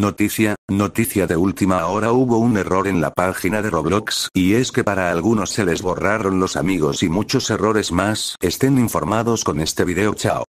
Noticia, noticia de última hora hubo un error en la página de Roblox y es que para algunos se les borraron los amigos y muchos errores más. Estén informados con este video, chao.